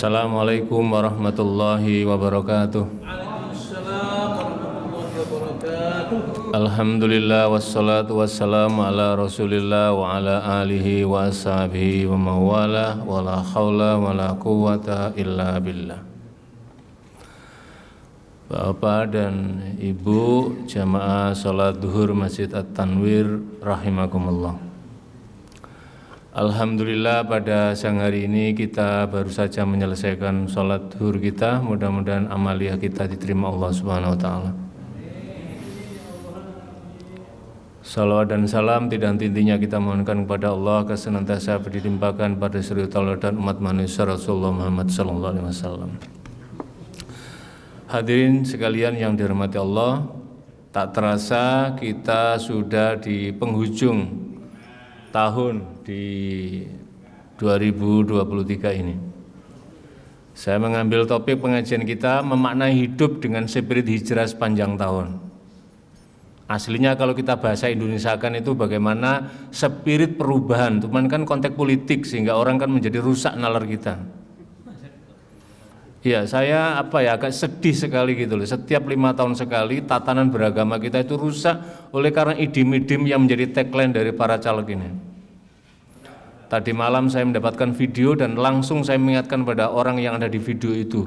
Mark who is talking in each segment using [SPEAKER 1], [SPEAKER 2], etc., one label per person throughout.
[SPEAKER 1] Assalamualaikum warahmatullahi wabarakatuh. Alhamdulillah wassalatu wassalamu ala Rasulillah wa ala alihi wa ashabihi wa mawala wa la haula wa la quwata illa billah. Bapak dan Ibu jamaah salat duhur Masjid At-Tanwir rahimakumullah. Alhamdulillah pada siang hari ini kita baru saja menyelesaikan sholat duhur kita. Mudah-mudahan amaliah kita diterima Allah Subhanahu wa taala. Salawat dan salam tidak henti kita mohonkan kepada Allah kesenantiasa senantiasa pada seluruh taala dan umat manusia Rasulullah Muhammad sallallahu alaihi wasallam. Hadirin sekalian yang dirahmati Allah, tak terasa kita sudah di penghujung tahun di 2023 ini. Saya mengambil topik pengajian kita memaknai hidup dengan spirit hijrah sepanjang tahun. Aslinya kalau kita bahasa Indonesia kan itu bagaimana spirit perubahan, cuman kan konteks politik sehingga orang kan menjadi rusak nalar kita. Ya, saya apa ya agak sedih sekali gitu loh. Setiap lima tahun sekali tatanan beragama kita itu rusak oleh karena idim-idim yang menjadi tagline dari para caleg ini. Tadi malam saya mendapatkan video dan langsung saya mengingatkan pada orang yang ada di video itu.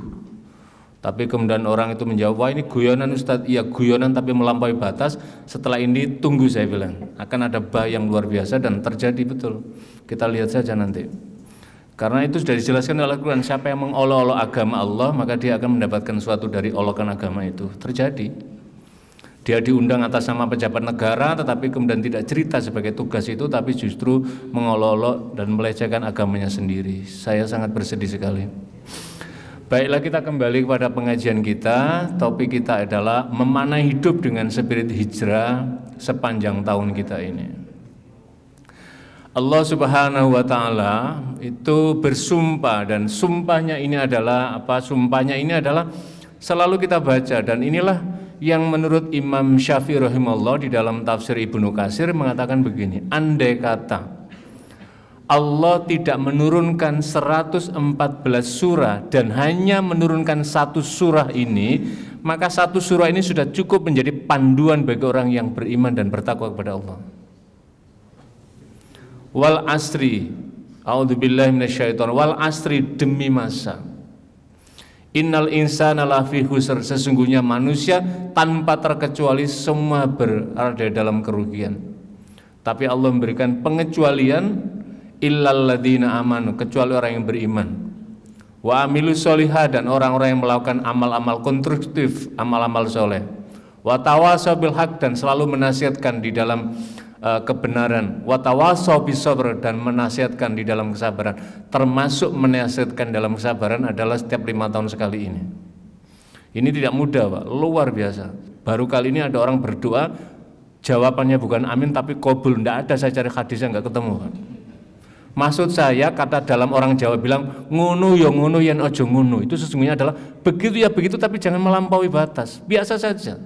[SPEAKER 1] Tapi kemudian orang itu menjawab, wah ini guyonan Ustadz, iya guyonan tapi melampaui batas. Setelah ini tunggu saya bilang, akan ada bah yang luar biasa dan terjadi betul. Kita lihat saja nanti. Karena itu sudah dijelaskan oleh Quran, siapa yang mengolok-olok agama Allah, maka dia akan mendapatkan suatu dari olokan agama itu. Terjadi. Dia diundang atas nama pejabat negara, tetapi kemudian tidak cerita sebagai tugas itu, tapi justru mengolok-olok dan melecehkan agamanya sendiri. Saya sangat bersedih sekali. Baiklah kita kembali kepada pengajian kita. Topik kita adalah memanai hidup dengan spirit hijrah sepanjang tahun kita ini. Allah Subhanahu wa taala itu bersumpah dan sumpahnya ini adalah apa? Sumpahnya ini adalah selalu kita baca dan inilah yang menurut Imam Syafi'i rahimahullah di dalam tafsir Ibnu Kasir mengatakan begini, andai kata Allah tidak menurunkan 114 surah dan hanya menurunkan satu surah ini, maka satu surah ini sudah cukup menjadi panduan bagi orang yang beriman dan bertakwa kepada Allah wal asri a'udzubillahi minasyaiton wal asri demi masa innal insana lafi khusr sesungguhnya manusia tanpa terkecuali semua berada dalam kerugian tapi Allah memberikan pengecualian illal ladina amanu kecuali orang yang beriman wa amilu soliha dan orang-orang yang melakukan amal-amal konstruktif amal-amal soleh wa tawasabil hak dan selalu menasihatkan di dalam uh, kebenaran watawasau bisabr dan menasihatkan di dalam kesabaran termasuk menasihatkan dalam kesabaran adalah setiap lima tahun sekali ini ini tidak mudah pak luar biasa baru kali ini ada orang berdoa jawabannya bukan amin tapi kobul tidak ada saya cari hadisnya nggak ketemu pak. Maksud saya kata dalam orang Jawa bilang ngunu ya ngunu yen ojo ngunu itu sesungguhnya adalah begitu ya begitu tapi jangan melampaui batas biasa saja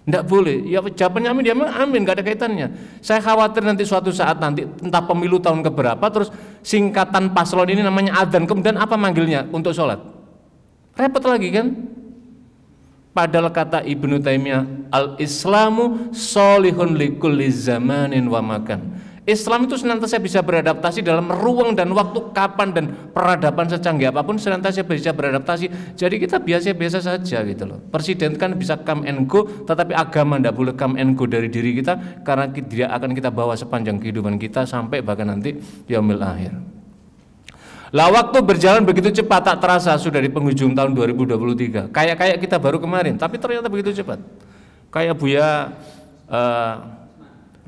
[SPEAKER 1] tidak boleh. Ya jawabannya amin, dia amin, amin, gak ada kaitannya. Saya khawatir nanti suatu saat nanti entah pemilu tahun keberapa, terus singkatan paslon ini namanya adan, kemudian apa manggilnya untuk sholat? Repot lagi kan? Padahal kata Ibnu Taimiyah, al-Islamu solihun likulli zamanin wa makan. Islam itu senantiasa bisa beradaptasi dalam ruang dan waktu kapan dan peradaban secanggih apapun senantiasa bisa beradaptasi. Jadi kita biasa-biasa saja gitu loh. Presiden kan bisa come and go, tetapi agama tidak boleh come and go dari diri kita karena dia akan kita bawa sepanjang kehidupan kita sampai bahkan nanti diambil akhir. Lah waktu berjalan begitu cepat tak terasa sudah di penghujung tahun 2023. Kayak-kayak kita baru kemarin, tapi ternyata begitu cepat. Kayak Buya uh,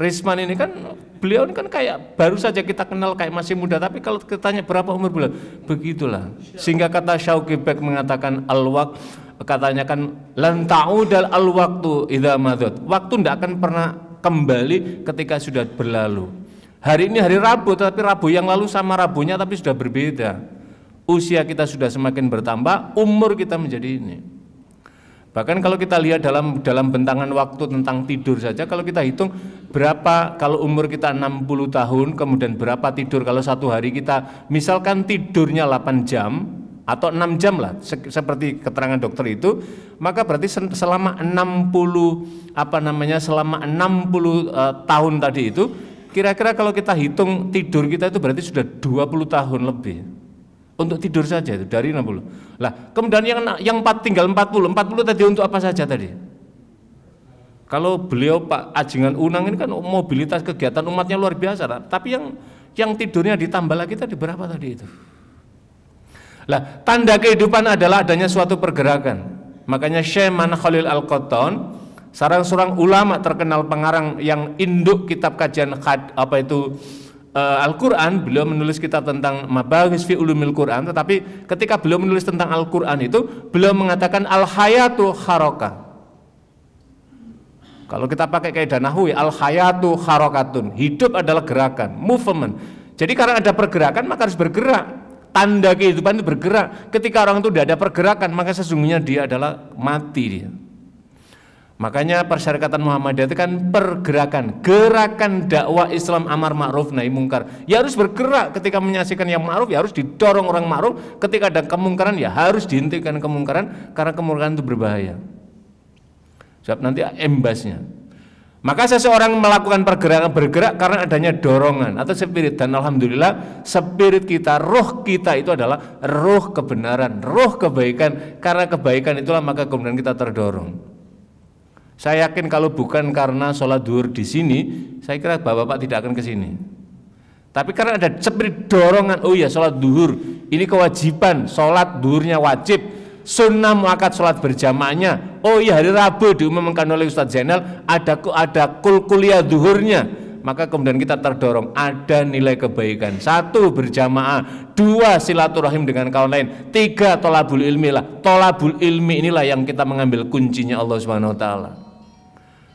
[SPEAKER 1] Risman ini kan beliau ini kan kayak baru saja kita kenal kayak masih muda tapi kalau ditanya berapa umur beliau begitulah sehingga kata Syauqi Bek mengatakan alwak katanya kan lantau dal al waktu idza waktu tidak akan pernah kembali ketika sudah berlalu hari ini hari Rabu tapi Rabu yang lalu sama Rabunya tapi sudah berbeda usia kita sudah semakin bertambah umur kita menjadi ini Bahkan kalau kita lihat dalam dalam bentangan waktu tentang tidur saja, kalau kita hitung berapa kalau umur kita 60 tahun, kemudian berapa tidur kalau satu hari kita misalkan tidurnya 8 jam atau 6 jam lah se seperti keterangan dokter itu, maka berarti selama 60 apa namanya selama 60 uh, eh, tahun tadi itu kira-kira kalau kita hitung tidur kita itu berarti sudah 20 tahun lebih. Untuk tidur saja itu dari 60. Lah, kemudian yang yang 4 tinggal 40. 40 tadi untuk apa saja tadi? Kalau beliau Pak Ajengan Unang ini kan mobilitas kegiatan umatnya luar biasa, lah. tapi yang yang tidurnya ditambah lagi tadi berapa tadi itu? Lah, tanda kehidupan adalah adanya suatu pergerakan. Makanya Syekh Man Khalil al Qoton, seorang seorang ulama terkenal pengarang yang induk kitab kajian khad, apa itu uh, Al-Qur'an, beliau menulis kita tentang mabaghis fi ulumil Qur'an, tetapi ketika beliau menulis tentang Al-Qur'an itu beliau mengatakan al-hayatu harokah. Kalau kita pakai kaidah nahwi, al-hayatu harokatun. Hidup adalah gerakan, movement. Jadi karena ada pergerakan maka harus bergerak. Tanda kehidupan itu bergerak. Ketika orang itu tidak ada pergerakan, maka sesungguhnya dia adalah mati dia. Makanya persyarikatan Muhammadiyah itu kan pergerakan, gerakan dakwah Islam amar ma'ruf nahi mungkar. Ya harus bergerak ketika menyaksikan yang ma'ruf, ya harus didorong orang ma'ruf. Ketika ada kemungkaran ya harus dihentikan kemungkaran karena kemungkaran itu berbahaya. Sebab nanti embasnya. Maka seseorang melakukan pergerakan bergerak karena adanya dorongan atau spirit dan alhamdulillah spirit kita, roh kita itu adalah roh kebenaran, roh kebaikan. Karena kebaikan itulah maka kemudian kita terdorong. Saya yakin kalau bukan karena sholat duhur di sini, saya kira bapak-bapak tidak akan ke sini. Tapi karena ada cepet dorongan, oh ya sholat duhur, ini kewajiban, sholat duhurnya wajib, sunnah muakat sholat berjamaahnya. Oh iya hari Rabu diumumkan oleh Ustadz Zainal ada ada kul kuliah duhurnya. Maka kemudian kita terdorong ada nilai kebaikan. Satu berjamaah, dua silaturahim dengan kawan lain, tiga tolabul ilmi lah. Tolabul ilmi inilah yang kita mengambil kuncinya Allah Subhanahu Wa Taala.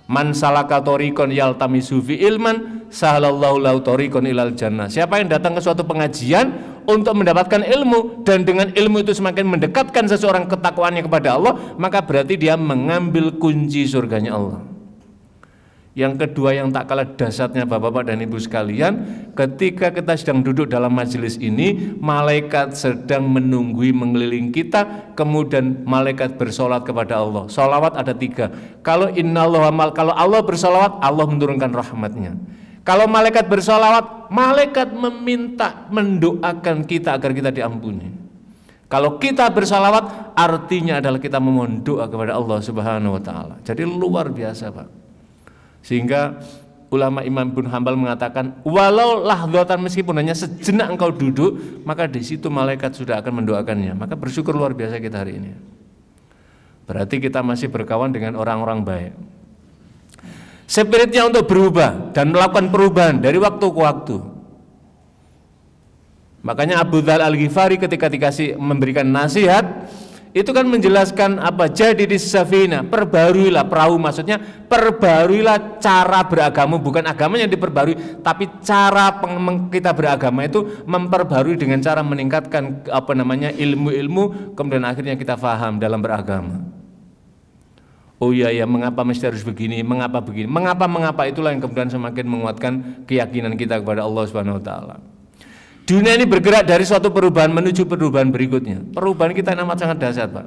[SPEAKER 1] Man salaka torikon yaltami sufi ilman sahalallahu lau torikon ilal jannah. Siapa yang datang ke suatu pengajian untuk mendapatkan ilmu dan dengan ilmu itu semakin mendekatkan seseorang ketakwaannya kepada Allah, maka berarti dia mengambil kunci surganya Allah. Yang kedua yang tak kalah dasarnya Bapak-bapak dan Ibu sekalian, ketika kita sedang duduk dalam majelis ini, malaikat sedang menunggui mengelilingi kita, kemudian malaikat bersolat kepada Allah. Solawat ada tiga. Kalau inna Allah mal, kalau Allah bersolawat, Allah menurunkan rahmatnya. Kalau malaikat bersolawat, malaikat meminta, mendoakan kita agar kita diampuni. Kalau kita bersolawat, artinya adalah kita memohon doa kepada Allah Subhanahu wa Ta'ala. Jadi luar biasa, Pak. Sehingga ulama Imam Ibn Hambal mengatakan walau lahdotan meskipun hanya sejenak engkau duduk maka di situ malaikat sudah akan mendoakannya maka bersyukur luar biasa kita hari ini berarti kita masih berkawan dengan orang-orang baik spiritnya untuk berubah dan melakukan perubahan dari waktu ke waktu makanya Abu Dhal Al-Ghifari ketika dikasih memberikan nasihat itu kan menjelaskan apa jadi di safina perbaruilah perahu maksudnya perbaruilah cara beragama bukan agamanya yang diperbarui tapi cara kita beragama itu memperbarui dengan cara meningkatkan apa namanya ilmu-ilmu kemudian akhirnya kita faham dalam beragama oh iya ya mengapa mesti harus begini mengapa begini mengapa mengapa itulah yang kemudian semakin menguatkan keyakinan kita kepada Allah Subhanahu wa taala Dunia ini bergerak dari suatu perubahan menuju perubahan berikutnya. Perubahan kita ini amat sangat dahsyat, Pak.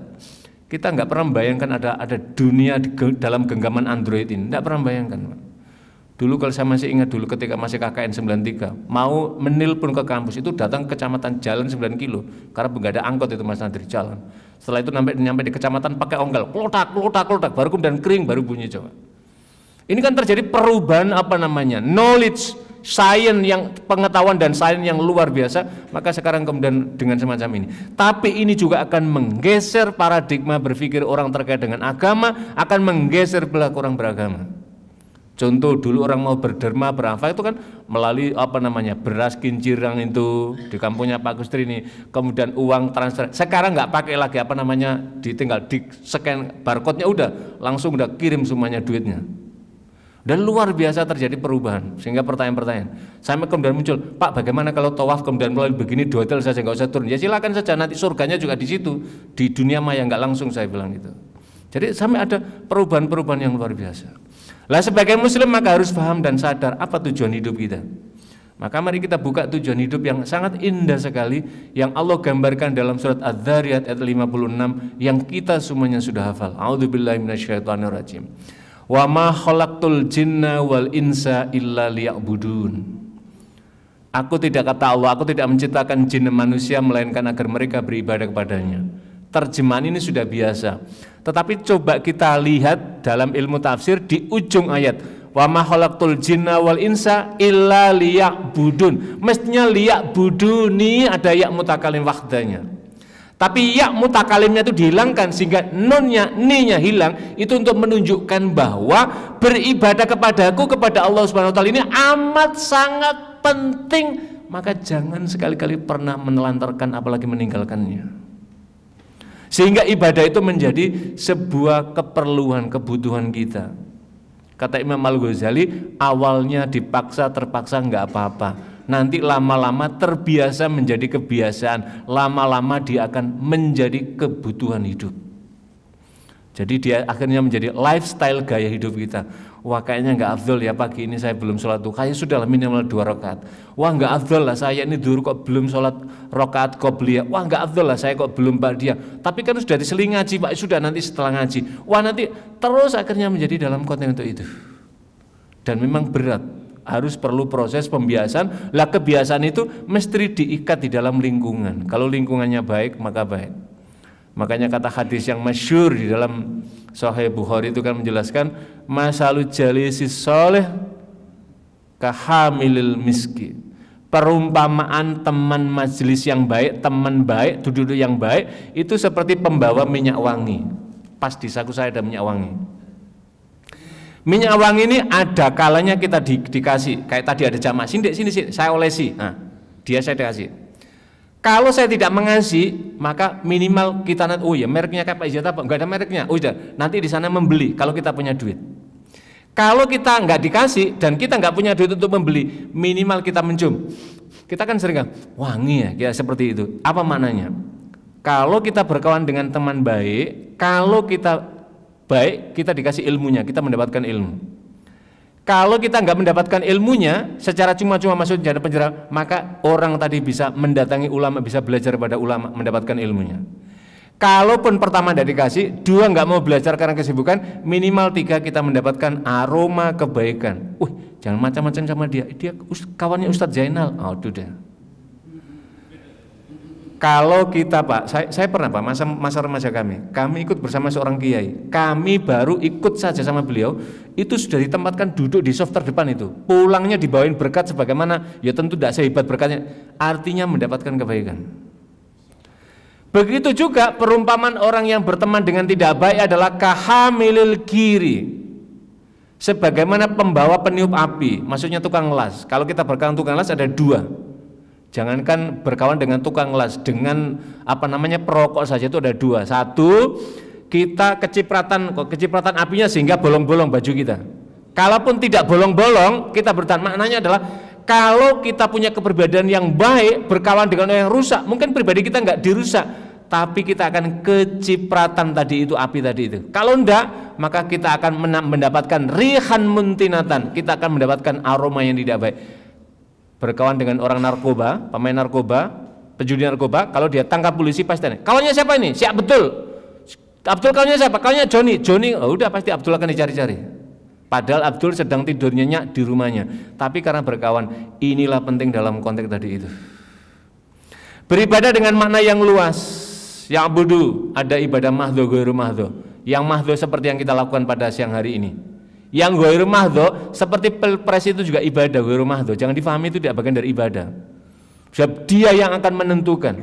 [SPEAKER 1] Kita nggak pernah membayangkan ada ada dunia di, dalam genggaman Android ini. Nggak pernah membayangkan, Pak. Dulu kalau saya masih ingat dulu ketika masih KKN 93, mau menil pun ke kampus itu datang ke kecamatan jalan 9 kilo karena nggak ada angkot itu Mas Nadir jalan. Setelah itu nyampe, nyampe di kecamatan pakai ongkel, klotak klotak klotak baru kemudian kering baru bunyi coba. Ini kan terjadi perubahan apa namanya? knowledge sains yang pengetahuan dan sains yang luar biasa, maka sekarang kemudian dengan semacam ini. Tapi ini juga akan menggeser paradigma berpikir orang terkait dengan agama, akan menggeser belak orang beragama. Contoh dulu orang mau berderma, berapa itu kan melalui apa namanya beras kincirang itu di kampungnya Pak Gustri ini, kemudian uang transfer. Sekarang nggak pakai lagi apa namanya, ditinggal di scan barcode-nya udah langsung udah kirim semuanya duitnya dan luar biasa terjadi perubahan sehingga pertanyaan-pertanyaan. Sampai kemudian muncul, Pak bagaimana kalau tawaf kemudian mulai begini dua hotel saja nggak usah turun? Ya silakan saja nanti surganya juga di situ di dunia maya nggak langsung saya bilang itu Jadi sampai ada perubahan-perubahan yang luar biasa. Lah sebagai muslim maka harus paham dan sadar apa tujuan hidup kita. Maka mari kita buka tujuan hidup yang sangat indah sekali yang Allah gambarkan dalam surat Adz-Dzariyat ayat 56 yang kita semuanya sudah hafal. A'udzubillahi minasyaitonirrajim. rajim wa ma khalaqtul jinna wal insa illa liya'budun Aku tidak kata Allah, aku tidak menciptakan jin manusia melainkan agar mereka beribadah kepadanya. Terjemahan ini sudah biasa. Tetapi coba kita lihat dalam ilmu tafsir di ujung ayat. Wa ma khalaqtul jinna wal insa illa liya'budun. Mestinya liya'buduni ada ya' mutakalim wahdanya. Tapi ya mutakalimnya itu dihilangkan sehingga nonnya, ninya hilang itu untuk menunjukkan bahwa beribadah kepadaku kepada Allah Subhanahu wa taala ini amat sangat penting maka jangan sekali-kali pernah menelantarkan apalagi meninggalkannya. Sehingga ibadah itu menjadi sebuah keperluan, kebutuhan kita. Kata Imam Al-Ghazali, awalnya dipaksa terpaksa enggak apa-apa nanti lama-lama terbiasa menjadi kebiasaan, lama-lama dia akan menjadi kebutuhan hidup. Jadi dia akhirnya menjadi lifestyle gaya hidup kita. Wah kayaknya nggak afdol ya pagi ini saya belum sholat tuh. Kayaknya sudah minimal dua rokat. Wah nggak afdol lah saya ini dulu kok belum sholat rokat rakaat beliau. Wah nggak afdol lah saya kok belum dia. Tapi kan sudah diseling ngaji pak sudah nanti setelah ngaji. Wah nanti terus akhirnya menjadi dalam konten untuk itu. Dan memang berat harus perlu proses pembiasan. Lah kebiasaan itu mesti diikat di dalam lingkungan. Kalau lingkungannya baik maka baik. Makanya kata hadis yang masyur di dalam Sahih Bukhari itu kan menjelaskan masalu jalisi soleh kahamilil miski perumpamaan teman majelis yang baik teman baik duduk yang baik itu seperti pembawa minyak wangi pas di saku saya ada minyak wangi Minyak wangi ini ada kalanya kita di, dikasih. Kayak tadi ada jamaah, sini sini sini saya olesi. Nah, dia saya dikasih. Kalau saya tidak mengasi, maka minimal kita nanti oh ya mereknya kayak Pak Ijat apa? Enggak ada mereknya. Oh ya, nanti di sana membeli kalau kita punya duit. Kalau kita enggak dikasih dan kita enggak punya duit untuk membeli, minimal kita mencium. Kita kan sering wangi ya, kayak seperti itu. Apa maknanya? Kalau kita berkawan dengan teman baik, kalau kita baik kita dikasih ilmunya, kita mendapatkan ilmu. Kalau kita nggak mendapatkan ilmunya secara cuma-cuma masuk jadi penjara, maka orang tadi bisa mendatangi ulama, bisa belajar pada ulama, mendapatkan ilmunya. Kalaupun pertama tidak dikasih, dua nggak mau belajar karena kesibukan, minimal tiga kita mendapatkan aroma kebaikan. Wih, jangan macam-macam sama dia. Dia kawannya Ustadz Zainal. Aduh deh. Kalau kita Pak, saya, saya pernah Pak, masa, masa remaja kami, kami ikut bersama seorang kiai, kami baru ikut saja sama beliau, itu sudah ditempatkan duduk di soft depan itu, pulangnya dibawain berkat sebagaimana, ya tentu tidak sehebat berkatnya, artinya mendapatkan kebaikan. Begitu juga perumpamaan orang yang berteman dengan tidak baik adalah kahamilil kiri, sebagaimana pembawa peniup api, maksudnya tukang las. Kalau kita berkata tukang las ada dua, Jangankan berkawan dengan tukang las, dengan apa namanya perokok saja itu ada dua. Satu, kita kecipratan, kok kecipratan apinya sehingga bolong-bolong baju kita. Kalaupun tidak bolong-bolong, kita bertahan. Maknanya adalah kalau kita punya kepribadian yang baik, berkawan dengan orang yang rusak, mungkin pribadi kita nggak dirusak, tapi kita akan kecipratan tadi itu api tadi itu. Kalau enggak, maka kita akan mendapatkan rihan muntinatan, kita akan mendapatkan aroma yang tidak baik berkawan dengan orang narkoba, pemain narkoba, pejudian narkoba, kalau dia tangkap polisi pasti tanya, kalonnya siapa ini? Siap betul. Abdul kalonnya siapa? Kalonnya Joni. Joni, oh, udah pasti Abdul akan dicari-cari. Padahal Abdul sedang tidur nyenyak di rumahnya. Tapi karena berkawan, inilah penting dalam konteks tadi itu. Beribadah dengan makna yang luas. Yang budu ada ibadah mahdo, guru mahdo. Yang mahdo seperti yang kita lakukan pada siang hari ini yang gue rumah do, seperti pilpres itu juga ibadah gue rumah do. Jangan difahami itu tidak bagian dari ibadah. Sebab dia yang akan menentukan.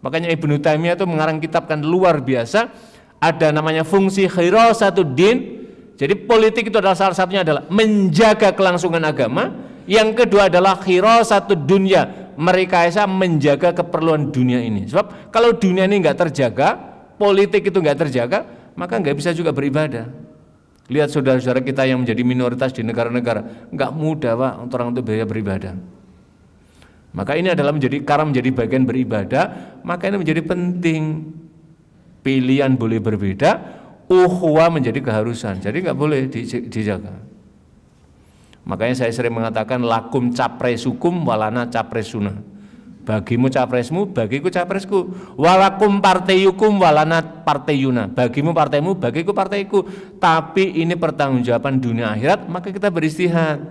[SPEAKER 1] Makanya Ibnu Taimiyah itu mengarang kitab kan luar biasa. Ada namanya fungsi satu din. Jadi politik itu adalah salah satunya adalah menjaga kelangsungan agama. Yang kedua adalah satu dunia. Mereka esa menjaga keperluan dunia ini. Sebab kalau dunia ini nggak terjaga, politik itu nggak terjaga, maka nggak bisa juga beribadah. Lihat saudara-saudara kita yang menjadi minoritas di negara-negara, nggak mudah pak untuk orang itu biaya beribadah. Maka ini adalah menjadi karena menjadi bagian beribadah, maka ini menjadi penting. Pilihan boleh berbeda, uhwa menjadi keharusan. Jadi nggak boleh dijaga. Makanya saya sering mengatakan lakum capres hukum walana capres sunnah Bagimu capresmu, bagiku capresku. Walakum parteyukum walana parteyuna. Bagimu partaimu, bagiku partaiku. Tapi ini pertanggungjawaban dunia akhirat, maka kita beristihad.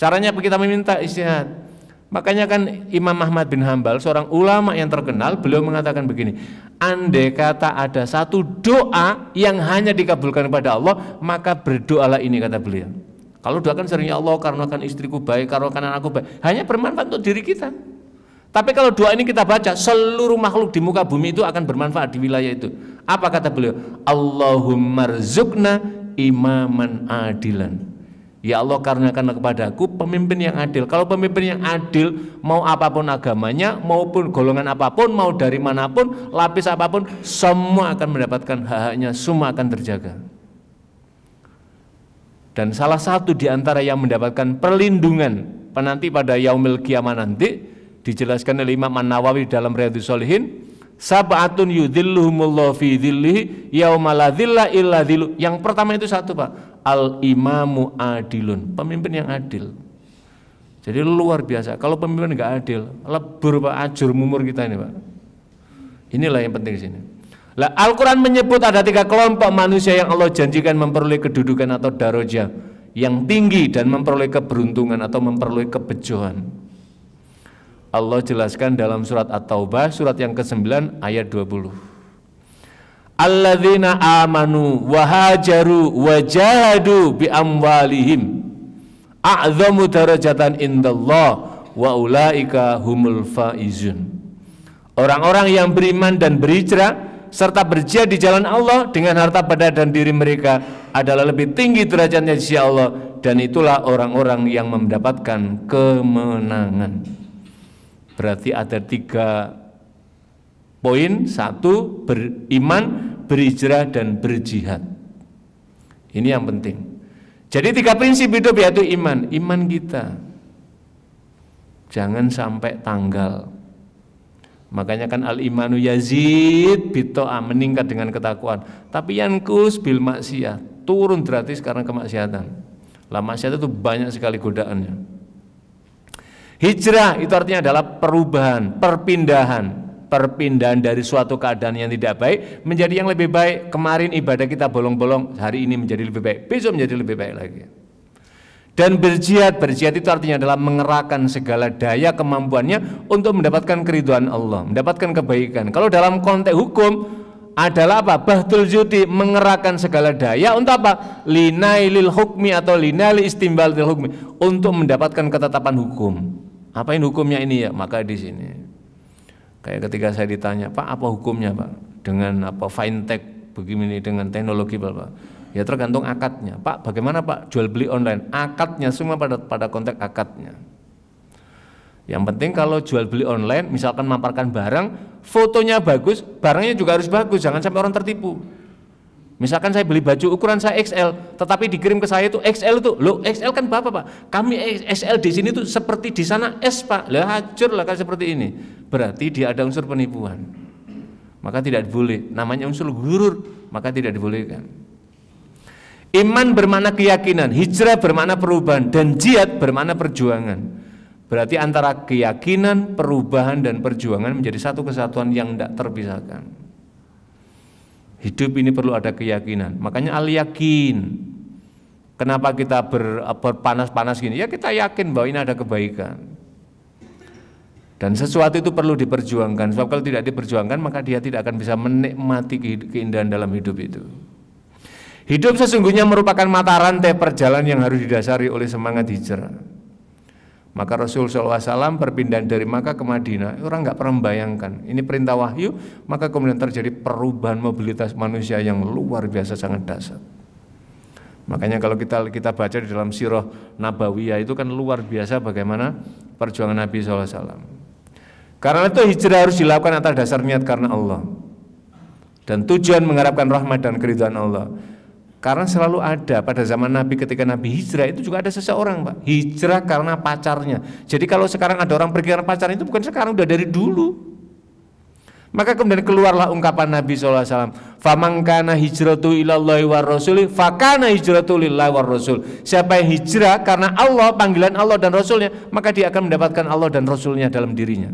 [SPEAKER 1] Caranya apa kita meminta istihad? Makanya kan Imam Ahmad bin Hambal, seorang ulama yang terkenal, beliau mengatakan begini, andai kata ada satu doa yang hanya dikabulkan kepada Allah, maka berdoalah ini kata beliau. Kalau doakan seringnya Allah, karena akan istriku baik, karena akan anakku baik, hanya bermanfaat untuk diri kita. Tapi kalau doa ini kita baca, seluruh makhluk di muka bumi itu akan bermanfaat di wilayah itu. Apa kata beliau? Allahumma rizukna imaman adilan. Ya Allah karena karena kepadaku pemimpin yang adil. Kalau pemimpin yang adil mau apapun agamanya, maupun golongan apapun, mau dari manapun, lapis apapun, semua akan mendapatkan hak-haknya, semua akan terjaga. Dan salah satu di antara yang mendapatkan perlindungan penanti pada yaumil Kiamat nanti dijelaskan oleh Imam An-Nawawi dalam Riyadhus Shalihin sab'atun yudhilluhumullahu fi dhillihi yauma illa Yang pertama itu satu, Pak. Al imamu adilun, pemimpin yang adil. Jadi luar biasa. Kalau pemimpin nggak adil, lebur Pak ajur mumur kita ini, Pak. Inilah yang penting di sini. Lah Al-Qur'an menyebut ada tiga kelompok manusia yang Allah janjikan memperoleh kedudukan atau daraja yang tinggi dan memperoleh keberuntungan atau memperoleh kebejohan. Allah jelaskan dalam surat At-Taubah surat yang ke-9 ayat 20. Alladzina amanu wa hajaru wa jahadu bi amwalihim a'zamu darajatan indallah wa ulaika humul faizun. Orang-orang yang beriman dan berhijrah serta berjihad di jalan Allah dengan harta benda dan diri mereka adalah lebih tinggi derajatnya di sisi Allah dan itulah orang-orang yang mendapatkan kemenangan. Berarti ada tiga poin. Satu, beriman, berhijrah, dan berjihad. Ini yang penting. Jadi tiga prinsip hidup yaitu iman. Iman kita. Jangan sampai tanggal. Makanya kan al-imanu yazid bito'a meningkat dengan ketakuan. Tapi yang yankus bil maksiat. Turun gratis karena kemaksiatan. Lah maksiat itu banyak sekali godaannya. Hijrah itu artinya adalah perubahan, perpindahan perpindahan dari suatu keadaan yang tidak baik menjadi yang lebih baik. Kemarin ibadah kita bolong-bolong, hari ini menjadi lebih baik, besok menjadi lebih baik lagi. Dan berjihad, berjihad itu artinya adalah mengerahkan segala daya kemampuannya untuk mendapatkan keriduan Allah, mendapatkan kebaikan. Kalau dalam konteks hukum adalah apa? Bahtul judi mengerahkan segala daya untuk apa? Linailil hukmi atau linail istimbalil hukmi untuk mendapatkan ketetapan hukum Apain hukumnya ini ya? Maka di sini. Kayak ketika saya ditanya, Pak apa hukumnya Pak? Dengan apa fintech begini dengan teknologi bapak Ya tergantung akadnya. Pak bagaimana Pak jual beli online? Akadnya semua pada pada konteks akadnya. Yang penting kalau jual beli online, misalkan memaparkan barang, fotonya bagus, barangnya juga harus bagus, jangan sampai orang tertipu. Misalkan saya beli baju ukuran saya XL, tetapi dikirim ke saya itu XL itu, lo XL kan bapak pak, kami XL di sini tuh seperti di sana S pak, lah hancur lah kan seperti ini. Berarti dia ada unsur penipuan, maka tidak boleh. Namanya unsur gurur, maka tidak dibolehkan. Iman bermakna keyakinan, hijrah bermakna perubahan, dan jihad bermakna perjuangan. Berarti antara keyakinan, perubahan, dan perjuangan menjadi satu kesatuan yang tidak terpisahkan. Hidup ini perlu ada keyakinan. Makanya al yakin. Kenapa kita ber, berpanas-panas gini? Ya kita yakin bahwa ini ada kebaikan. Dan sesuatu itu perlu diperjuangkan. Sebab kalau tidak diperjuangkan maka dia tidak akan bisa menikmati keindahan dalam hidup itu. Hidup sesungguhnya merupakan mata rantai perjalanan yang harus didasari oleh semangat hijrah. Maka Rasul SAW perpindahan dari Makkah ke Madinah, orang nggak pernah membayangkan. Ini perintah wahyu, maka kemudian terjadi perubahan mobilitas manusia yang luar biasa sangat dasar. Makanya kalau kita kita baca di dalam sirah Nabawiyah itu kan luar biasa bagaimana perjuangan Nabi SAW. Karena itu hijrah harus dilakukan atas dasar niat karena Allah. Dan tujuan mengharapkan rahmat dan keridhaan Allah. Karena selalu ada pada zaman Nabi ketika Nabi hijrah itu juga ada seseorang Pak Hijrah karena pacarnya Jadi kalau sekarang ada orang pergi karena pacarnya itu bukan sekarang, udah dari dulu Maka kemudian keluarlah ungkapan Nabi SAW Famangkana hijratu ilallahi wa rasuli Fakana hijratu lillahi wa rasul Siapa yang hijrah karena Allah, panggilan Allah dan Rasulnya Maka dia akan mendapatkan Allah dan Rasulnya dalam dirinya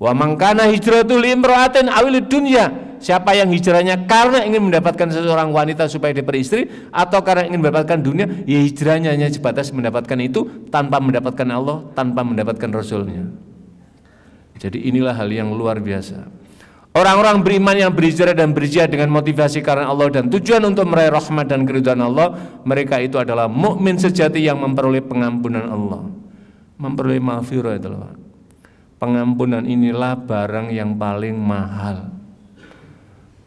[SPEAKER 1] Wa mangkana hijratu li imra'atin awil dunya Siapa yang hijrahnya karena ingin mendapatkan seseorang wanita supaya diperistri atau karena ingin mendapatkan dunia, ya hijrahnya hanya sebatas mendapatkan itu tanpa mendapatkan Allah, tanpa mendapatkan Rasulnya. Jadi inilah hal yang luar biasa. Orang-orang beriman yang berhijrah dan berjihad dengan motivasi karena Allah dan tujuan untuk meraih rahmat dan keriduan Allah, mereka itu adalah mukmin sejati yang memperoleh pengampunan Allah. Memperoleh maafiro itu Pengampunan inilah barang yang paling mahal.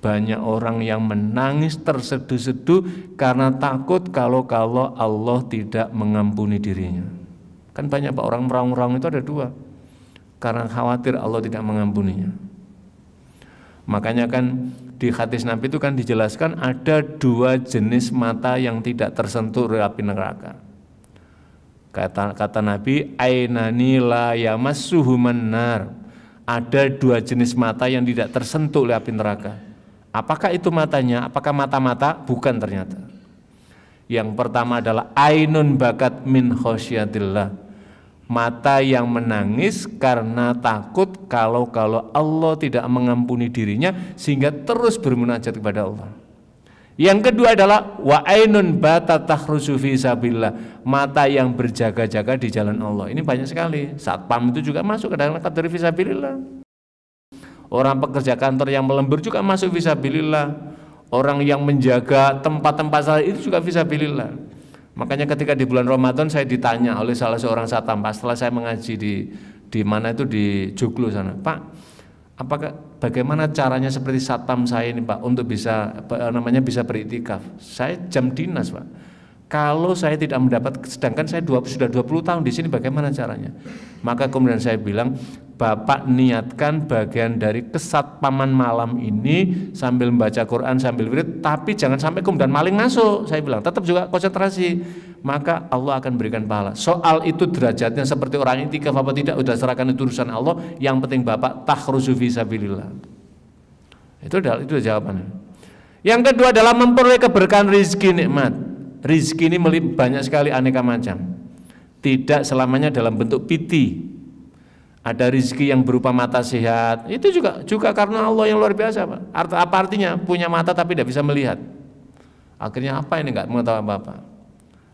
[SPEAKER 1] Banyak orang yang menangis terseduh-seduh karena takut kalau-kalau Allah tidak mengampuni dirinya. Kan banyak Pak orang meraung-raung itu ada dua. Karena khawatir Allah tidak mengampuninya. Makanya kan di hadis Nabi itu kan dijelaskan ada dua jenis mata yang tidak tersentuh oleh api neraka. Kata, kata Nabi, Ainani la yamassuhu Ada dua jenis mata yang tidak tersentuh oleh api neraka Apakah itu matanya? Apakah mata-mata? Bukan ternyata. Yang pertama adalah ainun bakat min khosyatillah. Mata yang menangis karena takut kalau-kalau Allah tidak mengampuni dirinya sehingga terus bermunajat kepada Allah. Yang kedua adalah wa ainun batatah fi sabillah, mata yang berjaga-jaga di jalan Allah. Ini banyak sekali. Saat pam itu juga masuk ke dalam kategori fi sabilillah orang pekerja kantor yang melembur juga masuk visabilillah orang yang menjaga tempat-tempat saya itu juga visabilillah makanya ketika di bulan Ramadan saya ditanya oleh salah seorang Pak setelah saya mengaji di di mana itu di Joglo sana Pak apakah bagaimana caranya seperti satam saya ini Pak untuk bisa apa namanya bisa beriktikaf saya jam dinas Pak kalau saya tidak mendapat, sedangkan saya 20, sudah 20 tahun di sini bagaimana caranya? Maka kemudian saya bilang, Bapak niatkan bagian dari kesatpaman malam ini sambil membaca Quran, sambil berit, tapi jangan sampai kemudian maling masuk. Saya bilang, tetap juga konsentrasi. Maka Allah akan berikan pahala. Soal itu derajatnya seperti orang ini, tiga apa tidak, sudah serahkan itu urusan Allah. Yang penting Bapak tahruzu visabilillah. Itu adalah, itu adalah jawabannya. Yang kedua adalah memperoleh keberkahan rizki nikmat. Rizki ini banyak sekali aneka macam. Tidak selamanya dalam bentuk piti. Ada rizki yang berupa mata sehat. Itu juga juga karena Allah yang luar biasa, Pak. Art, apa artinya? Punya mata tapi tidak bisa melihat. Akhirnya apa ini nggak mengetahui apa-apa.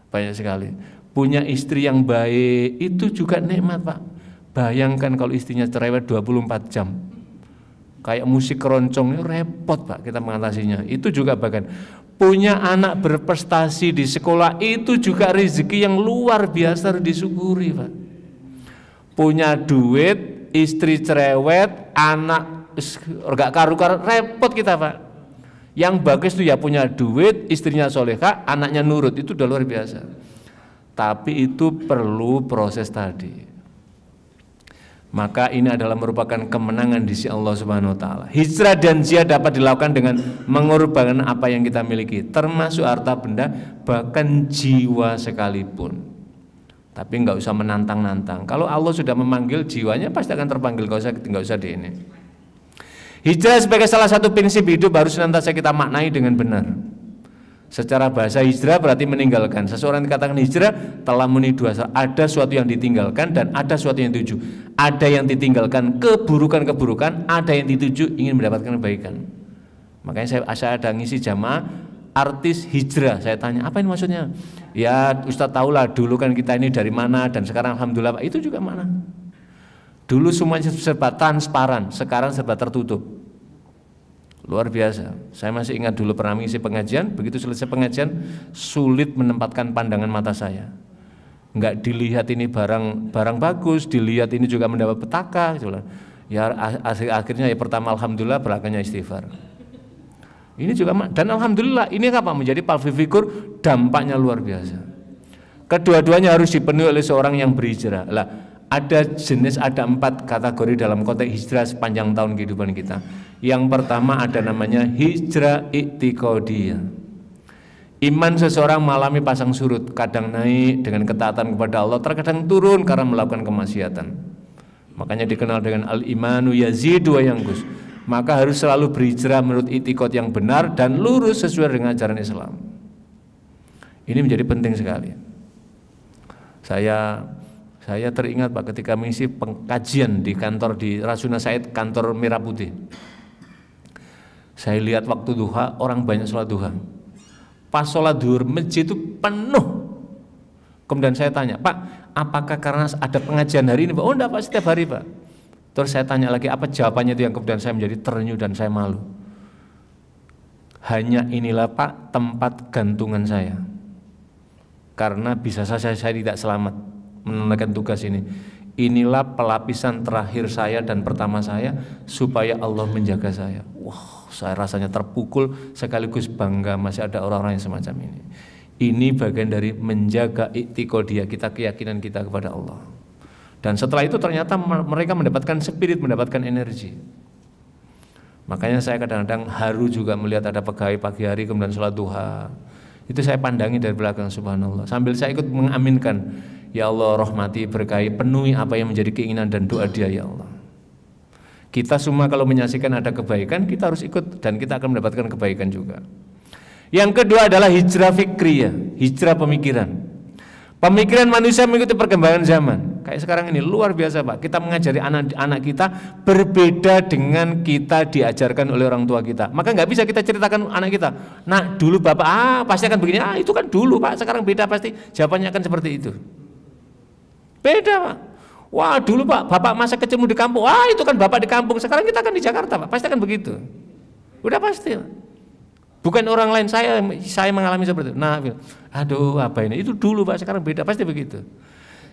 [SPEAKER 1] Banyak sekali. Punya istri yang baik itu juga nikmat, Pak. Bayangkan kalau istrinya cerewet 24 jam kayak musik keroncong itu repot pak kita mengatasinya itu juga bahkan punya anak berprestasi di sekolah itu juga rezeki yang luar biasa disyukuri Pak punya duit istri cerewet anak enggak karu-karu repot kita Pak yang bagus itu ya punya duit istrinya soleha anaknya nurut itu udah luar biasa tapi itu perlu proses tadi maka ini adalah merupakan kemenangan di sisi Allah Subhanahu wa taala. Hijrah dan jihad dapat dilakukan dengan mengorbankan apa yang kita miliki, termasuk harta benda bahkan jiwa sekalipun. Tapi nggak usah menantang-nantang. Kalau Allah sudah memanggil jiwanya pasti akan terpanggil, nggak usah enggak usah di ini. Hijrah sebagai salah satu prinsip hidup harus senantiasa kita maknai dengan benar. Secara bahasa hijrah berarti meninggalkan. Seseorang dikatakan hijrah telah memenuhi dua Ada suatu yang ditinggalkan dan ada suatu yang dituju. Ada yang ditinggalkan keburukan-keburukan, ada yang dituju ingin mendapatkan kebaikan. Makanya saya, asal ada ngisi jamaah artis hijrah. Saya tanya, apa ini maksudnya? Ya Ustadz tahulah dulu kan kita ini dari mana dan sekarang Alhamdulillah itu juga mana. Dulu semuanya serba transparan, sekarang serba tertutup. Luar biasa. Saya masih ingat dulu pernah mengisi pengajian, begitu selesai pengajian sulit menempatkan pandangan mata saya. Enggak dilihat ini barang barang bagus, dilihat ini juga mendapat petaka gitu Ya akhirnya ya pertama alhamdulillah belakangnya istighfar. Ini juga dan alhamdulillah ini apa menjadi figur dampaknya luar biasa. Kedua-duanya harus dipenuhi oleh seorang yang berhijrah. Lah, ada jenis ada empat kategori dalam konteks hijrah sepanjang tahun kehidupan kita. Yang pertama ada namanya hijrah iktikodiyah. Iman seseorang mengalami pasang surut, kadang naik dengan ketaatan kepada Allah, terkadang turun karena melakukan kemaksiatan. Makanya dikenal dengan al-imanu yazidu wa gus. Maka harus selalu berhijrah menurut itikot yang benar dan lurus sesuai dengan ajaran Islam. Ini menjadi penting sekali. Saya saya teringat Pak ketika mengisi pengkajian di kantor di Rasuna Said, kantor Merah Putih. Saya lihat waktu duha, orang banyak sholat duha. Pas sholat duhur, masjid itu penuh. Kemudian saya tanya, Pak, apakah karena ada pengajian hari ini? Pak? Oh enggak Pak, setiap hari Pak. Terus saya tanya lagi, apa jawabannya itu yang kemudian saya menjadi terenyuh dan saya malu. Hanya inilah Pak tempat gantungan saya. Karena bisa saja saya tidak selamat menunaikan tugas ini. Inilah pelapisan terakhir saya dan pertama saya supaya Allah menjaga saya. Wah, wow, saya rasanya terpukul sekaligus bangga masih ada orang-orang yang semacam ini. Ini bagian dari menjaga iktikodia kita keyakinan kita kepada Allah. Dan setelah itu ternyata mereka mendapatkan spirit, mendapatkan energi. Makanya saya kadang-kadang haru juga melihat ada pegawai pagi hari kemudian sholat duha. Itu saya pandangi dari belakang subhanallah. Sambil saya ikut mengaminkan Ya Allah rahmati berkahi penuhi apa yang menjadi keinginan dan doa dia ya Allah. Kita semua kalau menyaksikan ada kebaikan kita harus ikut dan kita akan mendapatkan kebaikan juga. Yang kedua adalah hijrah fikriyah, hijrah pemikiran. Pemikiran manusia mengikuti perkembangan zaman. Kayak sekarang ini luar biasa pak. Kita mengajari anak-anak kita berbeda dengan kita diajarkan oleh orang tua kita. Maka nggak bisa kita ceritakan anak kita. Nah dulu bapak ah pasti akan begini. Ah itu kan dulu pak. Sekarang beda pasti. Jawabannya akan seperti itu. Beda Pak. Wah dulu Pak, Bapak masa kecilmu di kampung, wah itu kan Bapak di kampung, sekarang kita kan di Jakarta Pak, pasti akan begitu. Udah pasti. Pak. Bukan orang lain saya saya mengalami seperti itu. Nah, aduh apa ini? Itu dulu Pak, sekarang beda, pasti begitu.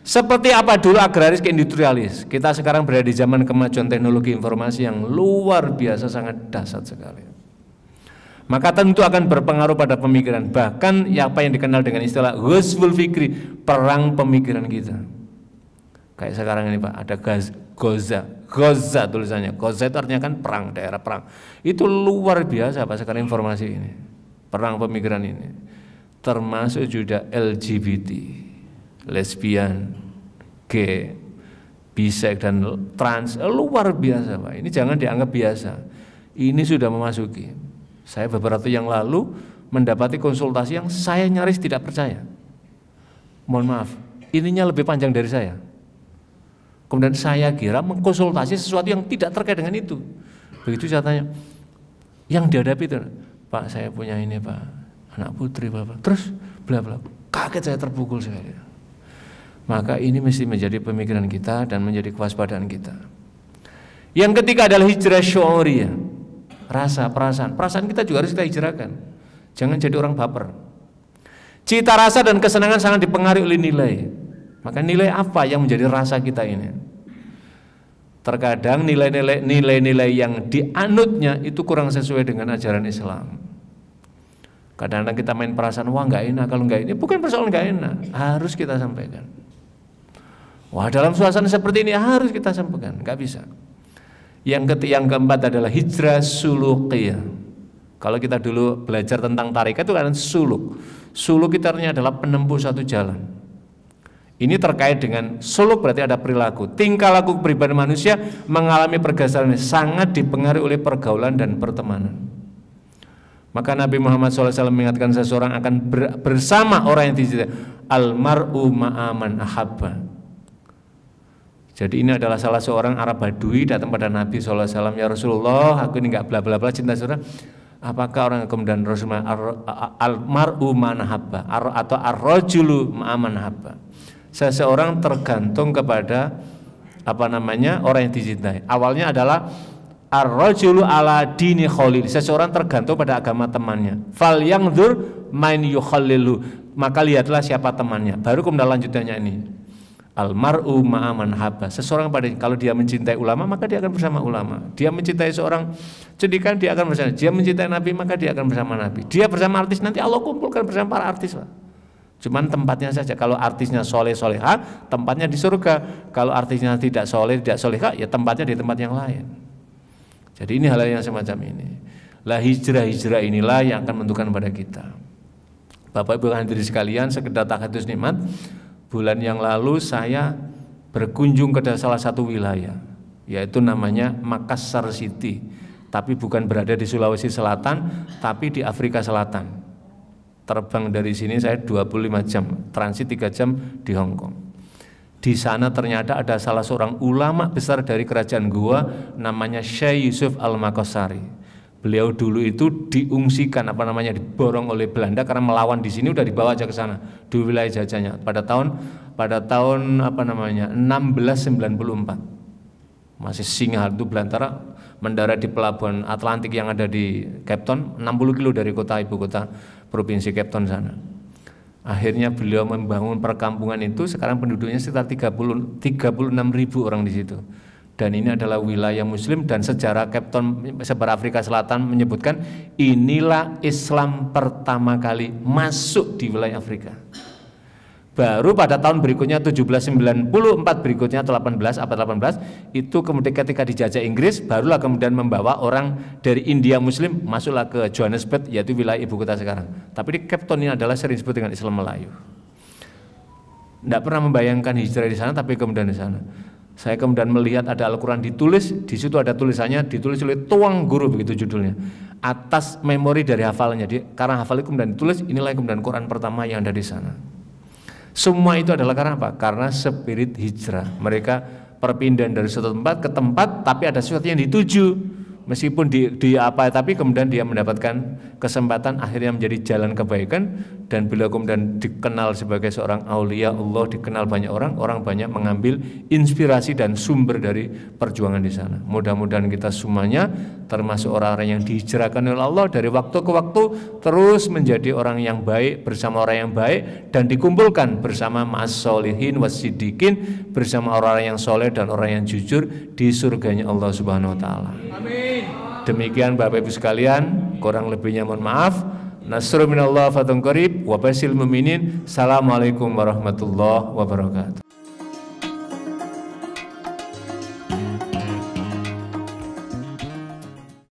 [SPEAKER 1] Seperti apa dulu agraris ke industrialis? Kita sekarang berada di zaman kemajuan teknologi informasi yang luar biasa sangat dasar sekali. Maka tentu akan berpengaruh pada pemikiran, bahkan ya, apa yang dikenal dengan istilah ghusful fikri, perang pemikiran kita. Kayak sekarang ini Pak, ada Gaza, Gaza Goza tulisannya. Gaza itu artinya kan perang, daerah perang. Itu luar biasa Pak sekarang informasi ini. Perang pemikiran ini. Termasuk juga LGBT, lesbian, gay, bisek dan trans luar biasa pak ini jangan dianggap biasa ini sudah memasuki saya beberapa yang lalu mendapati konsultasi yang saya nyaris tidak percaya mohon maaf ininya lebih panjang dari saya Kemudian saya kira mengkonsultasi sesuatu yang tidak terkait dengan itu. Begitu saya tanya, yang dihadapi itu, Pak saya punya ini Pak, anak putri Bapak. Terus bla bla, kaget saya terpukul sekali. Maka ini mesti menjadi pemikiran kita dan menjadi kewaspadaan kita. Yang ketiga adalah hijrah syu'uriyah. Rasa, perasaan. Perasaan kita juga harus kita hijrahkan. Jangan jadi orang baper. Cita rasa dan kesenangan sangat dipengaruhi oleh nilai. Maka nilai apa yang menjadi rasa kita ini? Terkadang nilai-nilai nilai-nilai yang dianutnya itu kurang sesuai dengan ajaran Islam. Kadang-kadang kita main perasaan wah nggak enak kalau nggak ini bukan persoalan nggak enak harus kita sampaikan. Wah dalam suasana seperti ini harus kita sampaikan nggak bisa. Yang ke yang keempat adalah hijrah sulukiyah. Kalau kita dulu belajar tentang tarikat itu kan suluk. Suluk itu adalah penempuh satu jalan ini terkait dengan suluk berarti ada perilaku. Tingkah laku pribadi manusia mengalami pergeseran yang sangat dipengaruhi oleh pergaulan dan pertemanan. Maka Nabi Muhammad SAW mengingatkan seseorang akan ber, bersama orang yang dicintai. Almaru ma'aman ahabba. Jadi ini adalah salah seorang Arab Badui datang pada Nabi SAW Ya Rasulullah aku ini enggak bla bla bla cinta surah Apakah orang yang kemudian Rasulullah Almaru ma'aman ahabba. atau arrojulu ma'aman habba seseorang tergantung kepada apa namanya orang yang dicintai. Awalnya adalah ar-rajulu ala dini khalil. Seseorang tergantung pada agama temannya. Fal yangdur main yukhalilu. Maka lihatlah siapa temannya. Baru kemudian lanjutannya ini. Almaru ma'aman haba. Seseorang pada kalau dia mencintai ulama maka dia akan bersama ulama. Dia mencintai seorang cedikan dia akan bersama. Dia mencintai nabi maka dia akan bersama nabi. Dia bersama artis nanti Allah kumpulkan bersama para artis, Pak. Cuman tempatnya saja. Kalau artisnya soleh soleha, tempatnya di surga. Kalau artisnya tidak soleh tidak soleha, ya tempatnya di tempat yang lain. Jadi ini hal yang semacam ini. Lah hijrah-hijrah inilah yang akan menentukan pada kita. Bapak Ibu hadir sekalian, sekedar takatus nikmat, bulan yang lalu saya berkunjung ke salah satu wilayah, yaitu namanya Makassar City. Tapi bukan berada di Sulawesi Selatan, tapi di Afrika Selatan Terbang dari sini saya 25 jam, transit 3 jam di Hong Kong. Di sana ternyata ada salah seorang ulama besar dari kerajaan gua, namanya Syekh Yusuf Al-Makosari. Beliau dulu itu diungsikan apa namanya diborong oleh Belanda karena melawan di sini udah dibawa aja ke sana di wilayah jajahnya pada tahun pada tahun apa namanya 1694 masih singa itu Belantara mendarat di pelabuhan Atlantik yang ada di Cape Town 60 kilo dari kota ibu kota provinsi Cape Town sana akhirnya beliau membangun perkampungan itu sekarang penduduknya sekitar 30 36 ribu orang di situ dan ini adalah wilayah muslim dan sejarah Cape Town sebar Afrika Selatan menyebutkan inilah Islam pertama kali masuk di wilayah Afrika Baru pada tahun berikutnya 1794 berikutnya 18 abad 18 itu kemudian ketika dijajah Inggris barulah kemudian membawa orang dari India Muslim masuklah ke Johannesburg yaitu wilayah ibu kota sekarang. Tapi di Cape Town ini adalah sering disebut dengan Islam Melayu. Tidak pernah membayangkan hijrah di sana tapi kemudian di sana. Saya kemudian melihat ada Al-Quran ditulis, di situ ada tulisannya, ditulis oleh tuang guru begitu judulnya. Atas memori dari hafalnya, dia, karena hafal itu kemudian ditulis, inilah kemudian Quran pertama yang ada di sana. Semua itu adalah karena apa? Karena spirit hijrah. Mereka perpindahan dari satu tempat ke tempat tapi ada sesuatu yang dituju meskipun di, di apa tapi kemudian dia mendapatkan kesempatan akhirnya menjadi jalan kebaikan dan beliau kemudian dikenal sebagai seorang aulia Allah dikenal banyak orang orang banyak mengambil inspirasi dan sumber dari perjuangan di sana mudah-mudahan kita semuanya termasuk orang-orang yang dihijrahkan oleh Allah dari waktu ke waktu terus menjadi orang yang baik bersama orang yang baik dan dikumpulkan bersama masolihin solihin wasidikin bersama orang-orang yang soleh dan orang yang jujur di surganya Allah Subhanahu wa taala. Amin. Demikian Bapak Ibu sekalian, kurang lebihnya mohon maaf. Nasrul minallah fatun qarib wa basyiril mu'minin. Assalamualaikum warahmatullahi wabarakatuh.